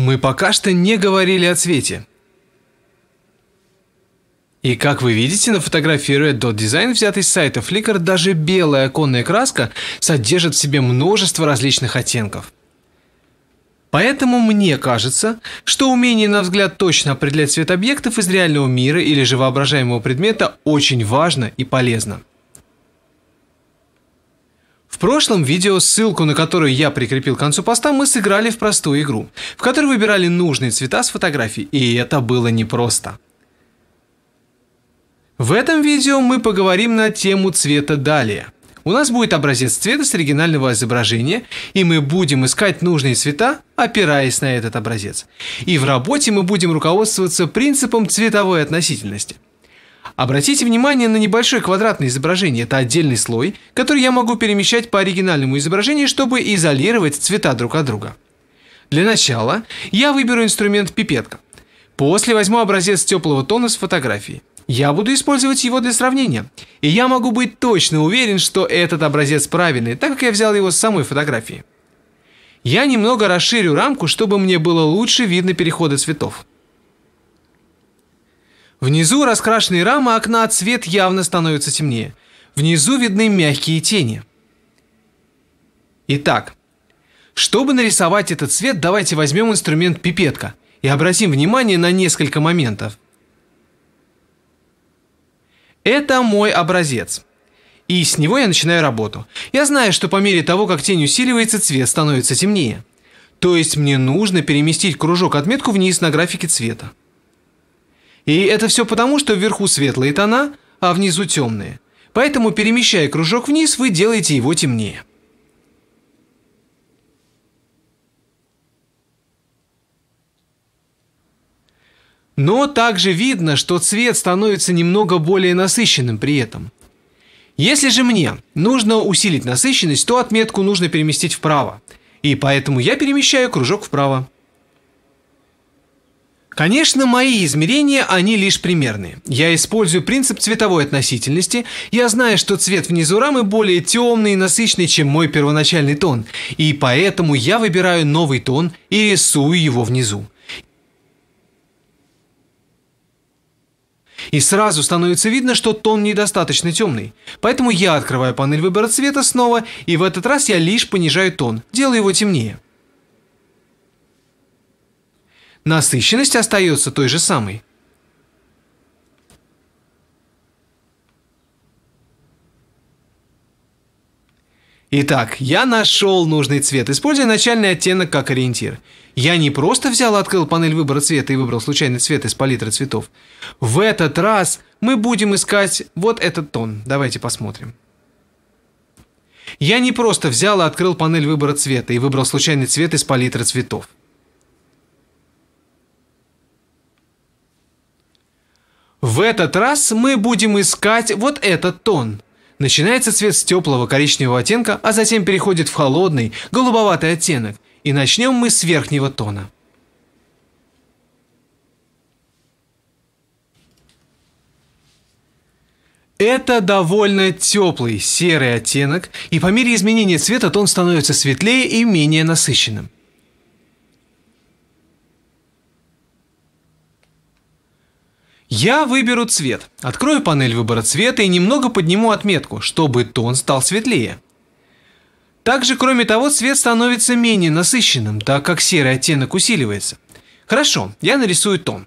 Мы пока что не говорили о цвете. И как вы видите, на фотографии Red Dot Design, взятой с сайта Flickr, даже белая оконная краска содержит в себе множество различных оттенков. Поэтому мне кажется, что умение на взгляд точно определять цвет объектов из реального мира или же воображаемого предмета очень важно и полезно прошлом видео, ссылку на которую я прикрепил к концу поста, мы сыграли в простую игру, в которой выбирали нужные цвета с фотографий, и это было непросто. В этом видео мы поговорим на тему цвета далее. У нас будет образец цвета с оригинального изображения, и мы будем искать нужные цвета, опираясь на этот образец. И в работе мы будем руководствоваться принципом цветовой относительности – Обратите внимание на небольшое квадратное изображение. Это отдельный слой, который я могу перемещать по оригинальному изображению, чтобы изолировать цвета друг от друга. Для начала я выберу инструмент пипетка. После возьму образец теплого тона с фотографии. Я буду использовать его для сравнения. И я могу быть точно уверен, что этот образец правильный, так как я взял его с самой фотографии. Я немного расширю рамку, чтобы мне было лучше видно переходы цветов. Внизу раскрашенные рамы окна, цвет явно становится темнее. Внизу видны мягкие тени. Итак, чтобы нарисовать этот цвет, давайте возьмем инструмент пипетка и обратим внимание на несколько моментов. Это мой образец. И с него я начинаю работу. Я знаю, что по мере того, как тень усиливается, цвет становится темнее. То есть мне нужно переместить кружок отметку вниз на графике цвета. И это все потому, что вверху светлые тона, а внизу темные. Поэтому, перемещая кружок вниз, вы делаете его темнее. Но также видно, что цвет становится немного более насыщенным при этом. Если же мне нужно усилить насыщенность, то отметку нужно переместить вправо. И поэтому я перемещаю кружок вправо. Конечно, мои измерения, они лишь примерные. Я использую принцип цветовой относительности. Я знаю, что цвет внизу рамы более темный и насыщенный, чем мой первоначальный тон. И поэтому я выбираю новый тон и рисую его внизу. И сразу становится видно, что тон недостаточно темный. Поэтому я открываю панель выбора цвета снова, и в этот раз я лишь понижаю тон, делаю его темнее насыщенность остается той же самой. Итак, я нашел нужный цвет, используя начальный оттенок как ориентир. Я не просто взял и открыл панель выбора цвета и выбрал случайный цвет из палитры цветов. В этот раз мы будем искать вот этот тон. Давайте посмотрим. Я не просто взял и открыл панель выбора цвета и выбрал случайный цвет из палитры цветов. В этот раз мы будем искать вот этот тон. Начинается цвет с теплого коричневого оттенка, а затем переходит в холодный, голубоватый оттенок. И начнем мы с верхнего тона. Это довольно теплый серый оттенок, и по мере изменения цвета тон становится светлее и менее насыщенным. Я выберу цвет. Открою панель выбора цвета и немного подниму отметку, чтобы тон стал светлее. Также, кроме того, цвет становится менее насыщенным, так как серый оттенок усиливается. Хорошо, я нарисую тон.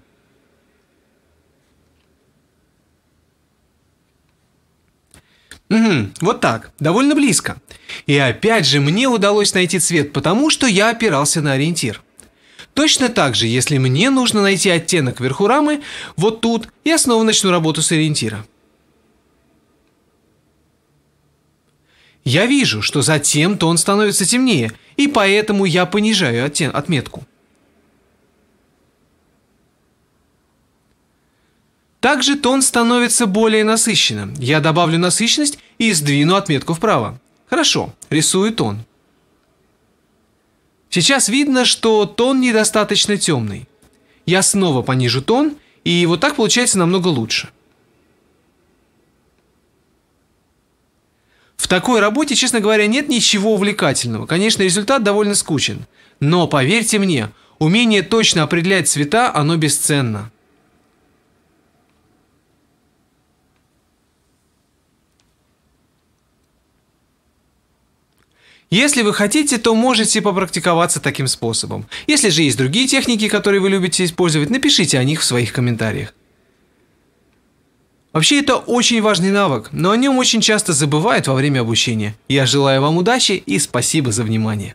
Угу, вот так, довольно близко. И опять же, мне удалось найти цвет, потому что я опирался на ориентир. Точно так же, если мне нужно найти оттенок вверху рамы, вот тут, я снова начну работу с ориентира. Я вижу, что затем тон становится темнее, и поэтому я понижаю оттен отметку. Также тон становится более насыщенным. Я добавлю насыщенность и сдвину отметку вправо. Хорошо, рисую тон. Сейчас видно, что тон недостаточно темный. Я снова понижу тон, и вот так получается намного лучше. В такой работе, честно говоря, нет ничего увлекательного. Конечно, результат довольно скучен. Но поверьте мне, умение точно определять цвета, оно бесценно. Если вы хотите, то можете попрактиковаться таким способом. Если же есть другие техники, которые вы любите использовать, напишите о них в своих комментариях. Вообще это очень важный навык, но о нем очень часто забывают во время обучения. Я желаю вам удачи и спасибо за внимание.